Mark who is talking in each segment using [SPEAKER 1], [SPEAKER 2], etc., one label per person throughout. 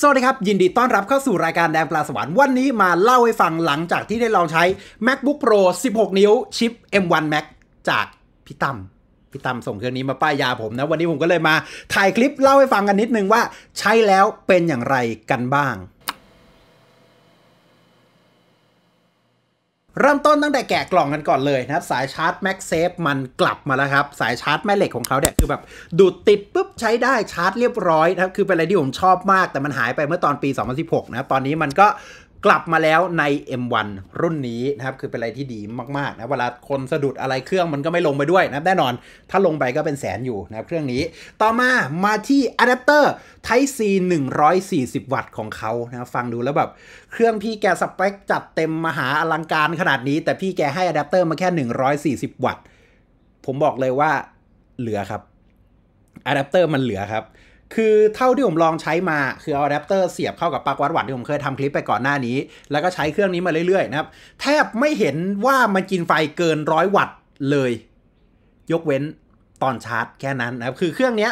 [SPEAKER 1] สวัสดีครับ ยินดีต้อนรับเข้าสู่รายการแดนปลาสวรรค์วันนี้มาเล่าให้ฟังหลังจากที่ได้ลองใช้ macbook pro 16 นิ้วชิป m1 max จากพี่ตั้มพี่ตั้มส่งเครื่องนี้มาป้ายยาผมนะ วันนี้ผมก็เลยมาถ่ายคลิปเล่าให้ฟังกันนิดนึงว่า ใช้แล้วเป็นอย่างไรกันบ้างเริ่มต้นตั้งแต่แกะกล่องกันก่อนเลยนะครับ สายชาร์จแม็กเซฟมันกลับมาแล้วครับ สายชาร์จแม่เหล็กของเขาเนี่ยคือแบบดูดติดปุ๊บใช้ได้ชาร์จเรียบร้อยนะครับ คือเป็นอะไรที่ผมชอบมากแต่มันหายไปเมื่อตอนปี 2016 นะตอนนี้มันก็กลับมาแล้วใน M1 รุ่นนี้นะครับ คือเป็นอะไรที่ดีมากๆนะ เวลาคนสะดุดอะไรเครื่องมันก็ไม่ลงไปด้วยนะ แน่นอนถ้าลงไปก็เป็นแสนอยู่นะครับเครื่องนี้ ต่อมามาที่อะแดปเตอร์ Type C 140 วัตต์ของเขานะฟังดูแล้วแบบ เครื่องพี่แกสเปคจัดเต็มมหาอลังการขนาดนี้แต่พี่แกให้อะแดปเตอร์มาแค่ 140 วัตต์ ผมบอกเลยว่าเหลือครับอะแดปเตอร์มันเหลือครับคือเท่าที่ผมลองใช้มาคือเอาอะแดปเตอร์เสียบเข้ากับปลั๊กวัดวัตต์ที่ผมเคยทำคลิปไปก่อนหน้านี้ แล้วก็ใช้เครื่องนี้มาเรื่อยๆนะครับแทบไม่เห็นว่ามันกินไฟเกินร้อยวัตต์เลย ยกเว้นตอนชาร์จแค่นั้นนะครับคือเครื่องนี้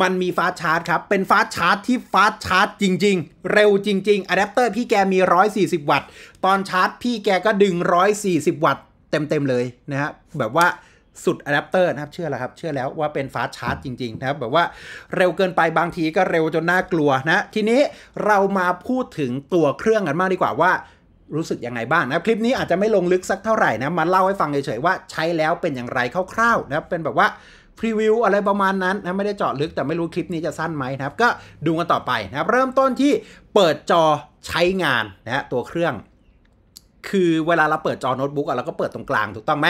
[SPEAKER 1] มันมีฟาสชาร์จครับ เป็นฟาสชาร์จที่ฟาสชาร์จจริงๆ เร็วจริงๆอะแดปเตอร์พี่แกมี 140 วัตต์ตอนชาร์จพี่แกก็ดึง140 วัตต์เต็มๆเลยนะฮะแบบว่าสุดอะแดปเตอร์นะครับเชื่อแล้วครับ เชื่อแล้วว่าเป็นฟาสชาร์จจริง ๆ นะครับ แบบว่าเร็วเกินไปบางทีก็เร็วจนน่ากลัวนะ ทีนี้เรามาพูดถึงตัวเครื่องกันมากดีกว่าว่ารู้สึกยังไงบ้างนะคลิปนี้อาจจะไม่ลงลึกสักเท่าไหร่นะมาเล่าให้ฟังเฉยๆว่าใช้แล้วเป็นอย่างไรคร่าวๆนะเป็นแบบว่าพรีวิวอะไรประมาณนั้นนะ ไม่ได้เจาะลึกแต่ไม่รู้คลิปนี้จะสั้นไหมนะครับก็ดูกันต่อไปนะครับเริ่มต้นที่เปิดจอใช้งานนะตัวเครื่อง คือเวลาเราเปิดจอโน้ตบุ๊กอะเราก็เปิดตรงกลางถูกต้องไหม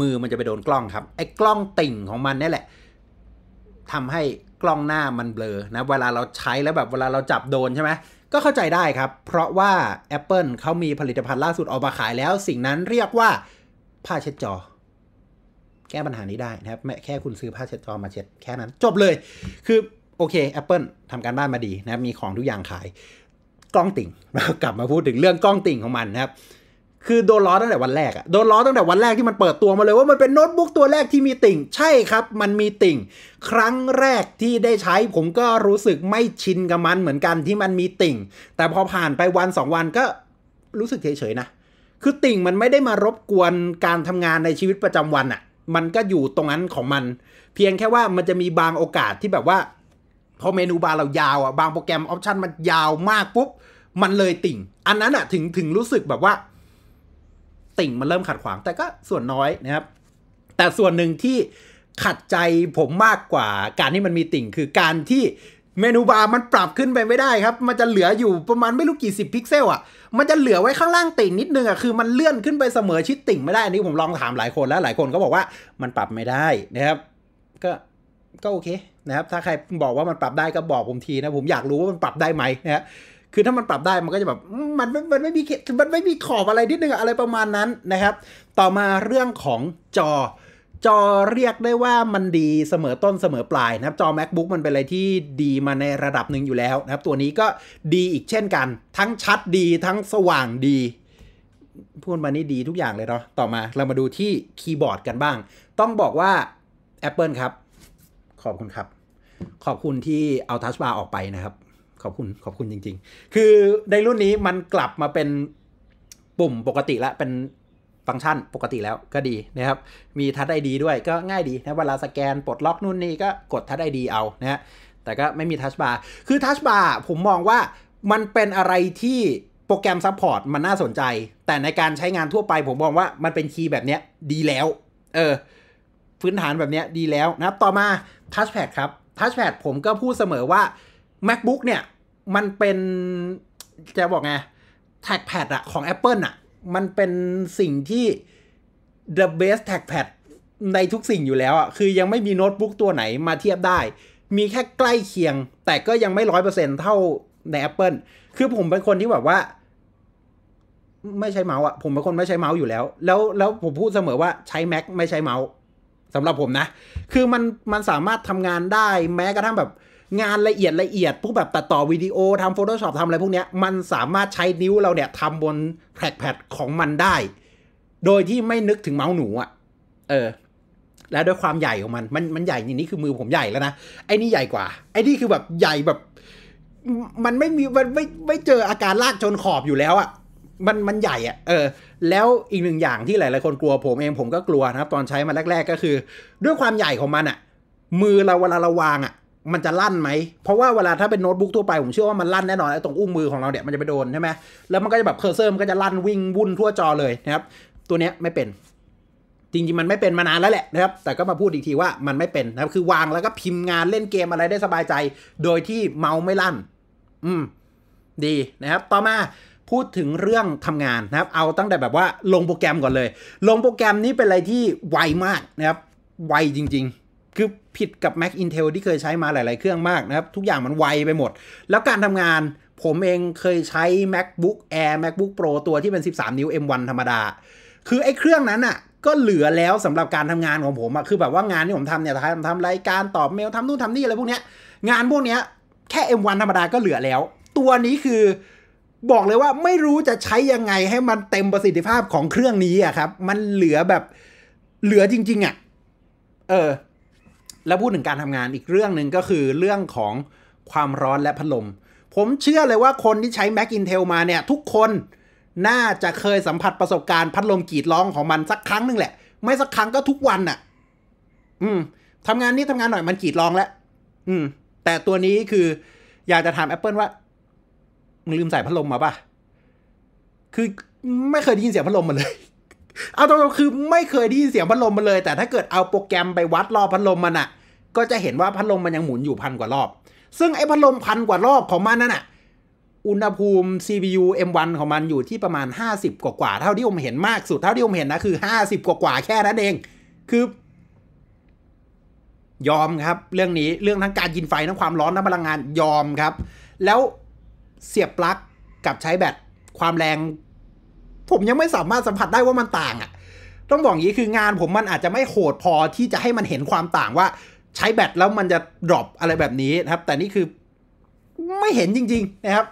[SPEAKER 1] มือมันจะไปโดนกล้องครับไอ้กล้องติ่งของมันนี่แหละ ทำให้กล้องหน้ามันเบลอนะเวลาเราใช้แล้วแบบเวลาเราจับโดนใช่ไหมก็เข้าใจได้ครับ เพราะว่า Apple เขามีผลิตภัณฑ์ล่าสุดออกมาขายแล้วสิ่งนั้นเรียกว่าผ้าเช็ดจอแก้ปัญหานี้ได้นะครับแค่คุณซื้อผ้าเช็ดจอมาเช็ดแค่นั้นจบเลย คือโอเค Apple ทำการบ้านมาดีนะครับมีของทุกอย่างขาย กล้องติ่งกลับมาพูดถึงเรื่องกล้องติ่งของมันนะครับคือโดนล้อตั้งแต่วันแรกอะโดนล้อตั้งแต่วันแรกที่มันเปิดตัวมาเลย ว่ามันเป็นโน้ตบุ๊กตัวแรกที่มีติ่ง ใช่ครับ มันมีติ่ง ครั้งแรกที่ได้ใช้ผมก็รู้สึกไม่ชินกับมันเหมือนกันที่มันมีติ่ง แต่พอผ่านไปวัน2วันก็รู้สึกเฉยๆนะ คือติ่งมันไม่ได้มารบกวนการทำงานในชีวิตประจำวันอะ มันก็อยู่ตรงนั้นของมัน เพียงแค่ว่ามันจะมีบางโอกาสที่แบบว่า พอเมนูบาร์เรายาวอะบางโปรแกรมออปชันมันยาวมากปุ๊บ มันเลยติ่ง อันนั้นอะถึงถึงรู้สึกแบบว่าติ่งมันเริ่มขัดขวางแต่ก็ส่วนน้อยนะครับแต่ส่วนหนึ่งที่ขัดใจผมมากกว่า การที่มันมีติ่งคือการที่เมนูบาร์มันปรับขึ้นไปไม่ได้ครับ มันจะเหลืออยู่ประมาณไม่รู้กี่สิบพิกเซลอ่ะ มันจะเหลือไว้ข้างล่างติ่งนิดนึงอ่ะคือมันเลื่อนขึ้นไปเสมอชิดติ่งไม่ได้ อันนี้ผมลองถามหลายคนแล้วหลายคนก็บอกว่ามันปรับไม่ได้นะครับก็ก็โอเคนะครับ ถ้าใครบอกว่ามันปรับได้ก็บอกผมทีนะผมอยากรู้ว่ามันปรับได้ไหมนะครับคือถ้ามันปรับได้มันก็จะแบบ มันมันไม่มีมันไม่มีขอบอะไรนิดนึงอะไรประมาณนั้นนะครับ ต่อมาเรื่องของจอ จอเรียกได้ว่ามันดีเสมอต้นเสมอปลายนะครับ จอ macbook มันเป็นอะไรที่ดีมาในระดับหนึ่งอยู่แล้วนะครับ ตัวนี้ก็ดีอีกเช่นกัน ทั้งชัดดีทั้งสว่างดี พูดมานี่ดีทุกอย่างเลยเนาะต่อมาเรามาดูที่คีย์บอร์ดกันบ้าง ต้องบอกว่า Apple ครับ ขอบคุณครับ ขอบคุณที่เอาทัชบาร์ออกไปนะครับขอบคุณ ขอบคุณจริงๆ คือในรุ่นนี้มันกลับมาเป็นปุ่มปกติแล้ว เป็นฟังก์ชันปกติแล้วก็ดีนะครับ มีทัชไอดีด้วยก็ง่ายดีนะเวลาสแกนปลดล็อกนู่นนี่ก็กดทัชไอดีเอานะฮะแต่ก็ไม่มีทัชบาร์ คือทัชบาร์ผมมองว่ามันเป็นอะไรที่โปรแกรมซัพพอร์ตมันน่าสนใจ แต่ในการใช้งานทั่วไปผมมองว่ามันเป็นคีย์แบบเนี้ยดีแล้ว เออพื้นฐานแบบเนี้ยดีแล้วนะครับต่อมาทัชแพดครับทัชแพดผมก็พูดเสมอว่า macbook เนี่ยมันเป็นจะบอกไงแท็กแพดอะของ Apple อะมันเป็นสิ่งที่ the best แท็กแพดในทุกสิ่งอยู่แล้วอะคือยังไม่มีโน้ตบุ๊กตัวไหนมาเทียบได้ มีแค่ใกล้เคียงแต่ก็ยังไม่ร้อยเปอร์เซ็นเท่าใน Apple คือผมเป็นคนที่แบบว่า ไม่ใช้เมาส์อะผมเป็นคนไม่ใช้เมาส์อยู่แล้ว แล้วแล้วผมพูดเสมอว่าใช้ Mac ไม่ใช้เมาส์สำหรับผมนะ คือมันมันสามารถทำงานได้แม้กระทั่งแบบงานละเอียดละเอียดพวกแบบตัดต่อวิดีโอทำ Photoshop ทำอะไรพวกเนี้ยมันสามารถใช้นิ้วเราเนี่ยทำบนแทร็แพดของมันได้ โดยที่ไม่นึกถึงเมาส์หนูอะ่ะเออ และด้วยความใหญ่ของมันมันมันใหญ่อย่างนี้คือมือผมใหญ่แล้วนะ ไอ้นี่ใหญ่กว่า ไอ้นี่คือแบบใหญ่แบบ มันไม่มีมันไม่ไม่เจออาการลากจนขอบอยู่แล้วอะ่ะมันมันใหญ่อะ่ะ เออ แล้วอีกหนึ่งอย่างที่หลายๆคนกลัวผมเองผมก็กลัวนะครับตอนใช้มาแรก ๆ ก็คือ ด้วยความใหญ่ของมันอะ่ะ มือเราเวลาเราวางอะ่ะมันจะลั่นไหมเพราะว่าเวลาถ้าเป็นโน้ตบุ๊กทั่วไปผมเชื่อว่ามันลั่นแน่นอนไอ้ตรงอุ้งมือของเราเนี่ยมันจะไปโดนใช่ไหมแล้วมันก็จะแบบเคอร์เซอร์มันก็จะลั่นวิ่งวุ่นทั่วจอเลยนะครับ ตัวเนี้ยไม่เป็น จริงๆมันไม่เป็นมานานแล้วแหละนะครับ แต่ก็มาพูดอีกทีว่ามันไม่เป็นนะครับ คือวางแล้วก็พิมพ์งานเล่นเกมอะไรได้สบายใจ โดยที่เมาส์ไม่ลั่น อืมดีนะครับ ต่อมาพูดถึงเรื่องทำงานนะครับ เอาตั้งแต่แบบว่าลงโปรแกรมก่อนเลย ลงโปรแกรมนี้เป็นอะไรที่ไวมากนะครับ ไวจริง ๆคือผิดกับ Mac Intel ที่เคยใช้มาหลาย ๆเครื่องมากนะครับ ทุกอย่างมันไวไปหมด แล้วการทำงาน ผมเองเคยใช้ MacBook Air MacBook Pro ตัวที่เป็น 13 นิ้ว M1 ธรรมดา คือไอ้เครื่องนั้นอะ่ะก็เหลือแล้วสำหรับการทำงานของผมอะ่ะคือแบบว่างานที่ผมทำเนี่ยทำทำรายการตอบเมลทำนู่นทำนี่อะไรพวกเนี้ยงานพวกเนี้ยแค่ M1 ธรรมดาก็เหลือแล้ว ตัวนี้คือบอกเลยว่าไม่รู้จะใช้ยังไงให้มันเต็มประสิทธิภาพของเครื่องนี้อะครับ มันเหลือแบบเหลือจริง ๆอะ่ะเออแล้วพูดถึงการทำงานอีกเรื่องหนึ่งก็คือเรื่องของความร้อนและพัดลม ผมเชื่อเลยว่าคนที่ใช้ Mac Intel มาเนี่ย ทุกคนน่าจะเคยสัมผัสประสบการณ์พัดลมกรีดร้องของมันสักครั้งหนึ่งแหละ ไม่สักครั้งก็ทุกวันน่ะอืมทำงานนี้ทำงานหน่อยมันกรีดร้องแล้วอืม แต่ตัวนี้คือ อยากจะถาม Apple ว่ามึงลืมใส่พัดลมมาป่ะคือไม่เคยได้ยินเสียงพัดลมมาเลยเอาตรงๆคือไม่เคยได้ยินเสียงพัดลมมาเลย แต่ถ้าเกิดเอาโปรแกรมไปวัดรอพัดลมมันอะก็จะเห็นว่าพัดลมมันยังหมุนอยู่พันกว่ารอบ ซึ่งไอ้พัดลมพันกว่ารอบของมันนั่นอะอุณหภูมิ CPU M1 ของมันอยู่ที่ประมาณ 50 กว่ากว่าเท่าที่ผมเห็นมากสุดเท่าที่ผมเห็นนะคือ 50 กว่ากว่าแค่นั้นเอง คือ ยอมครับเรื่องนี้เรื่องทั้งการยินไฟทั้งความร้อนทั้งพลังงานยอมครับ แล้วเสียบปลั๊กกับใช้แบตความแรง ผมยังไม่สามารถสัมผัสได้ว่ามันต่างอะ่ะ ต้องบอกงี้คืองานผมมันอาจจะไม่โหดพอที่จะให้มันเห็นความต่างว่าใช้แบตแล้วมันจะดรอปอะไรแบบนี้นะครับ แต่นี่คือไม่เห็นจริง ๆ นะครับ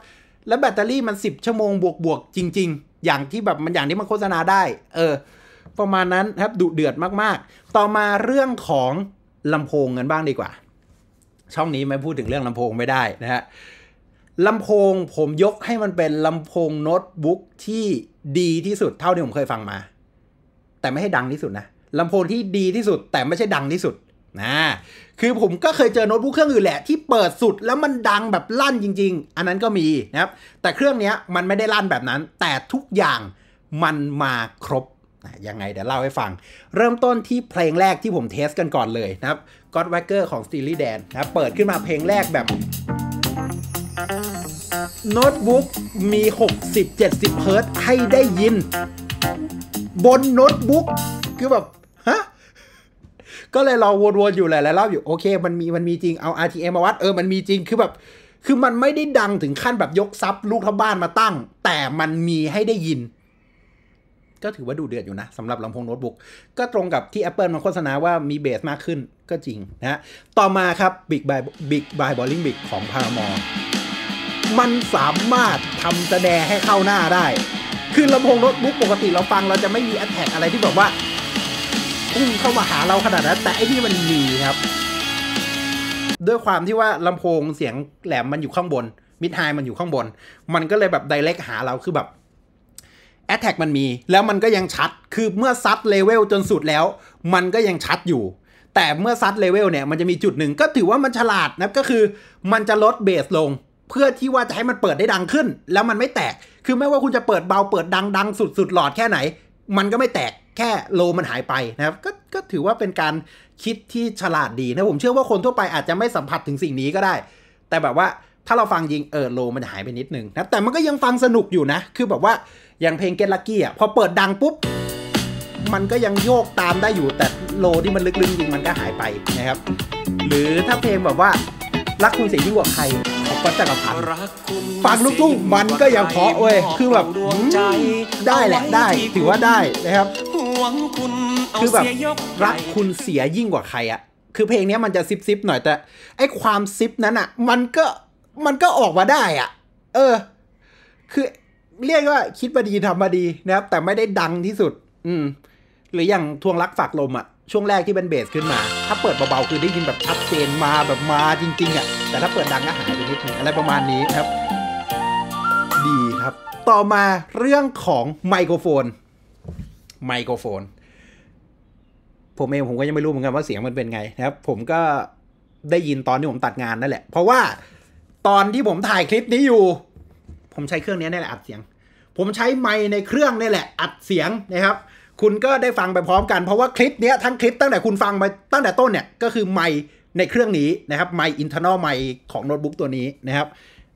[SPEAKER 1] แล้วแบตเตอรี่มัน 10 ชั่วโมง บวก ๆ จริง ๆ อย่างที่แบบมันอย่างที่มันโฆษณาได้ เออ ประมาณนั้นครับดุเดือดมากๆ ต่อมาเรื่องของลำโพงกันบ้างดีกว่า ช่องนี้ไม่พูดถึงเรื่องลำโพงไม่ได้นะฮะลำโพงผมยกให้มันเป็นลำโพงโน้ตบุ๊กที่ดีที่สุดเท่าที่ผมเคยฟังมา แต่ไม่ให้ดังที่สุดนะลำโพงที่ดีที่สุด แต่ไม่ใช่ดังที่สุดนะคือผมก็เคยเจอโน้ตบุ๊กเครื่องอื่นแหละ ที่เปิดสุดแล้วมันดังแบบลั่นจริง ๆ อันนั้นก็มีนะครับแต่เครื่องนี้มันไม่ได้ลั่นแบบนั้น แต่ทุกอย่างมันมาครบยังไงเดี๋ยวเล่าให้ฟัง เริ่มต้นที่เพลงแรกที่ผมเทสกันก่อนเลยนะครับ God w a k e r ของ Steely Dan นะเปิดขึ้นมาเพลงแรกแบบโน้ตบุ๊กมี60-70เฮิร์ตให้ได้ยิน บนโน้ตบุ๊กคือแบบก็เลยลองวนๆอยู่หลายๆรอบอยู่ โอเค มันมีมันมีจริงเอา RTM มาวัด เออ มันมีจริงคือแบบ คือมันไม่ได้ดังถึงขั้นแบบยกซับ ลูกทับบ้านมาตั้ง แต่มันมีให้ได้ยิน ก็ถือว่าดูเดือดอยู่นะสำหรับลำโพงโน้ตบุ๊ก ก็ตรงกับที่ Apple มันโฆษณาว่ามีเบสมากขึ้นก็จริงนะ ต่อมาครับ Big by Big by Bowling Big ของ p a r a m o r มันสามารถทำแสดงให้เข้าหน้าได้คือลำโพงโน้ตบุ๊กปกติเราฟังเราจะไม่มีแอทแทกอะไรที่แบบว่าพุ่งเข้ามาหาเราขนาดนั้นแต่ไอ้นี่มันมีครับ ด้วยความที่ว่าลำโพงเสียงแหลมมันอยู่ข้างบนมิดไฮมันอยู่ข้างบน มันก็เลยแบบไดเรกหาเราคือแบบแอตแทกมันมีแล้วมันก็ยังชัดคือเมื่อซัดเลเวลจนสุดแล้ว มันก็ยังชัดอยู่ แต่เมื่อซัดเลเวลเนี่ยมันจะมีจุดหนึ่ง ก็ถือว่ามันฉลาดนะก็คือ มันจะลดเบสลง เพื่อที่ว่าจะให้มันเปิดได้ดังขึ้น แล้วมันไม่แตก คือไม่ว่าคุณจะเปิดเบาเปิดดังดังสุดสุดหลอดแค่ไหน มันก็ไม่แตกแค่โลมันหายไปนะครับก็ก็ถือว่าเป็นการคิดที่ฉลาดดีนะ ผมเชื่อว่าคนทั่วไปอาจจะไม่สัมผัสถึงสิ่งนี้ก็ได้ แต่แบบว่าถ้าเราฟังยิงเออโลมันหายไปนิดนึงนะแต่มันก็ยังฟังสนุกอยู่นะ คือแบบว่าอย่างเพลงเ e t l u กี้อ่ะพอเปิดดังปุ๊บ มันก็ยังโยกตามได้อยู่ แต่โลที่มันลึกๆจริงมันก็หายไปนะครับหรือถ้าเพลงแบบว่ารักคุณเสียยิ่งกว่าใคร ของคุณจักรพันธ์ฟังลูกทุ่งมันก็ยังเพาะเว้ย คือแบบได้แหละ ได้ ถือว่าได้นะครับคือแบบรักคุณเสียยิ่งกว่าใครอะคือเพลงนี้มันจะซิปซิปหน่อยแต่ไอความซิปนั้นอะมันก็มันก็ออกมาได้อะเออ คือ เรียกว่าคิดมาดีทำมาดีนะครับ แต่ไม่ได้ดังที่สุด อืม หรืออย่างทวงรักฝากลมอะช่วงแรกที่เป็นเบสขึ้นมา ถ้าเปิดเบาๆคือได้ยินแบบชัดเจนมาแบบมาจริงๆอะ่ะแต่ถ้าเปิดดังก็หายไปนิดนึงอะไรประมาณนี้ครับ ดีครับ ต่อมาเรื่องของไมโครโฟน ไมโครโฟนผมเองผมก็ยังไม่รู้เหมือนกันว่าเสียงมันเป็นไงนะครับ ผมก็ได้ยินตอนที่ผมตัดงานนั่นแหละ เพราะว่าตอนที่ผมถ่ายคลิปนี้อยู่ ผมใช้เครื่องนี้นี่แหละอัดเสียง ผมใช้ไมในเครื่องนี่แหละอัดเสียงนะครับคุณก็ได้ฟังไปพร้อมกันเพราะว่าคลิปเนี้ยทั้งคลิปตั้งแต่คุณฟังไปตั้งแต่ต้นเนี่ย ก็คือไมในเครื่องนี้นะครับไมอินเทอร์นอลไมของโน้ตบุ๊กตัวนี้นะครับ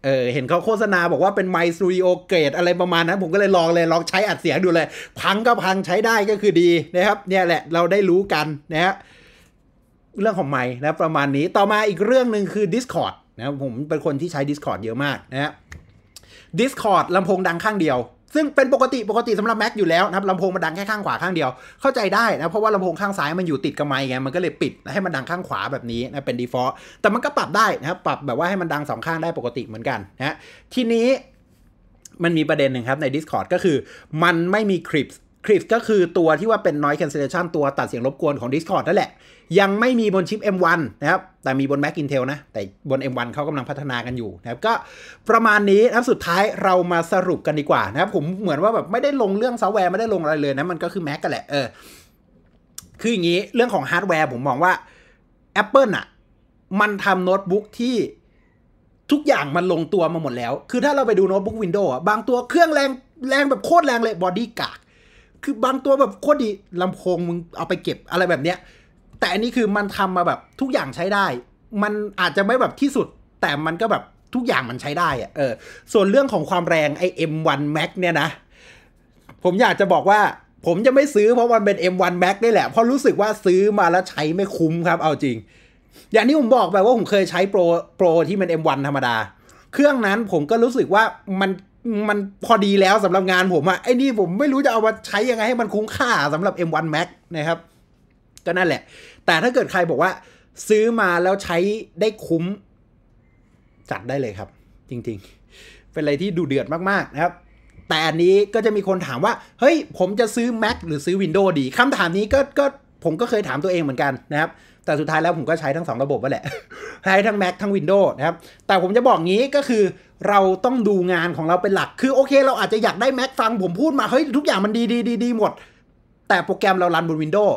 [SPEAKER 1] เออเห็นเขาโฆษณาบอกว่าเป็นไมสตูดิโอเกรดอะไรประมาณนั้นผมก็เลยลองเลยลองใช้อัดเสียงดูเลย พังก็พังใช้ได้ก็คือดีนะครับเนี่ยแหละเราได้รู้กันนะฮะเรื่องของไมนะประมาณนี้ต่อมาอีกเรื่องหนึ่งคือ Discord นะผมเป็นคนที่ใช้ Discord เยอะมากนะฮะ Discord ลำโพงดังข้างเดียวซึ่งเป็นปกติปกติสำหรับแม็กอยู่แล้วนะครับลำโพงมันดังแค่ข้างขวาข้างเดียวเข้าใจได้นะเพราะว่าลำโพงข้างซ้ายมันอยู่ติดกับไมค์ไงมันก็เลยปิดให้มันดังข้างขวาแบบนี้นะเป็น default แต่มันก็ปรับได้นะครับปรับแบบว่าให้มันดังสองข้างได้ปกติเหมือนกันนะทีนี้มันมีประเด็นหนึ่งครับ ใน Discord ก็คือ มันไม่มีคลิปคลิปก็คือตัวที่ว่าเป็น noise cancellation ตัวตัดเสียงรบกวนของ Discord นั่นแหละยังไม่มีบนชิป M1 นะครับ แต่มีบน Mac Intel นะ แต่บน M1 เขากำลังพัฒนากันอยู่นะครับ ก็ประมาณนี้นะสุดท้ายเรามาสรุปกันดีกว่านะครับ ผมเหมือนว่าแบบไม่ได้ลงเรื่องซอฟต์แวร์ไม่ได้ลงอะไรเลยนะ มันก็คือ Mac กันแหละ เออ คืออย่างนี้ เรื่องของฮาร์ดแวร์ผมมองว่า Apple อะมันทำโน้ตบุ๊กที่ทุกอย่างมันลงตัวมาหมดแล้ว คือถ้าเราไปดูโน้ตบุ๊กวินโดว์อะบางตัวเครื่องแรงแรงแบบโคตรแรงเลยบอดี้กาก คือบางตัวแบบโคตรดีลำโพงมึงเอาไปเก็บอะไรแบบเนี้ยแต่อันนี้คือมันทำมาแบบทุกอย่างใช้ได้ มันอาจจะไม่แบบที่สุด แต่มันก็แบบทุกอย่างมันใช้ได้อะเออ ส่วนเรื่องของความแรงไอ M1 Max เนี่ยนะ ผมอยากจะบอกว่า ผมจะไม่ซื้อเพราะมันเป็น M1 Max ได้แหละเพราะรู้สึกว่าซื้อมาแล้วใช้ไม่คุ้มครับเอาจริง อย่างนี้ผมบอกไปว่าผมเคยใช้โปรโปรที่มัน M1 ธรรมดา เครื่องนั้นผมก็รู้สึกว่ามันมันพอดีแล้วสำหรับงานผมอะไอ้นี่ผมไม่รู้จะเอามาใช้ยังไงให้มันคุ้มค่าสำหรับ M1 Max นะครับก็นั่นแหละ แต่ถ้าเกิดใครบอกว่า ซื้อมาแล้วใช้ได้คุ้ม จัดได้เลยครับ จริงๆ เป็นอะไรที่ดูเดือดมากๆนะครับ แต่อันนี้ก็จะมีคนถามว่า เฮ้ยผมจะซื้อ Mac หรือซื้อ Windows ดีคำถามนี้ก็ก็ผมก็เคยถามตัวเองเหมือนกันนะครับแต่สุดท้ายแล้วผมก็ใช้ทั้ง 2 ระบบว่าแหละ ใช้ทั้ง Mac ทั้ง Windows นะครับ แต่ผมจะบอกงี้ก็คือ เราต้องดูงานของเราเป็นหลักคือโอเค เราอาจจะอยากได้ Mac ฟังผมพูดมาเฮ้ยทุกอย่างมันดีดีดีดีหมด แต่โปรแกรมเรารันบน Windows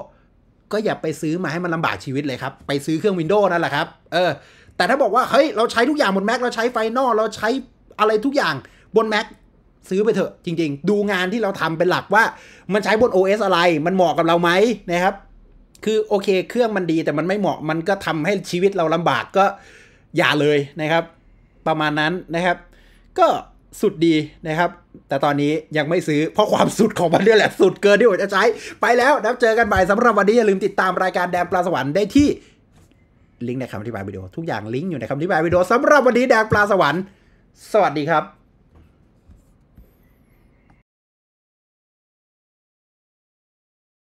[SPEAKER 1] ก็อย่าไปซื้อมาให้มันลำบากชีวิตเลยครับ ไปซื้อเครื่อง Windows นั่นแหละครับ เออ แต่ถ้าบอกว่า เฮ้ย เราใช้ทุกอย่างบน Mac เราใช้ไฟนอลเราใช้อะไรทุกอย่างบน Mac ซื้อไปเถอะ จริงๆ ดูงานที่เราทำเป็นหลักว่า มันใช้บน OS อะไร มันเหมาะกับเราไหมนะครับ คือโอเค เครื่องมันดีแต่มันไม่เหมาะ มันก็ทำให้ชีวิตเราลำบากก็ อย่าเลยนะครับ ประมาณนั้นนะครับ ก็สุดดีนะครับ แต่ตอนนี้ยังไม่ซื้อเพราะความสุดของมันเนี่ยแหละสุดเกินที่ผมจะใช้ไปแล้วนะเจอกันใหม่สำหรับวันนี้อย่าลืมติดตามรายการแดนปลาสวรรค์ได้ที่ลิงก์ในคำอธิบายวิดีโอทุกอย่างลิงก์อยู่ในคำอธิบายวิดีโอสำหรับวันนี้แดนปลาสวรรค์ สวัสดีครับ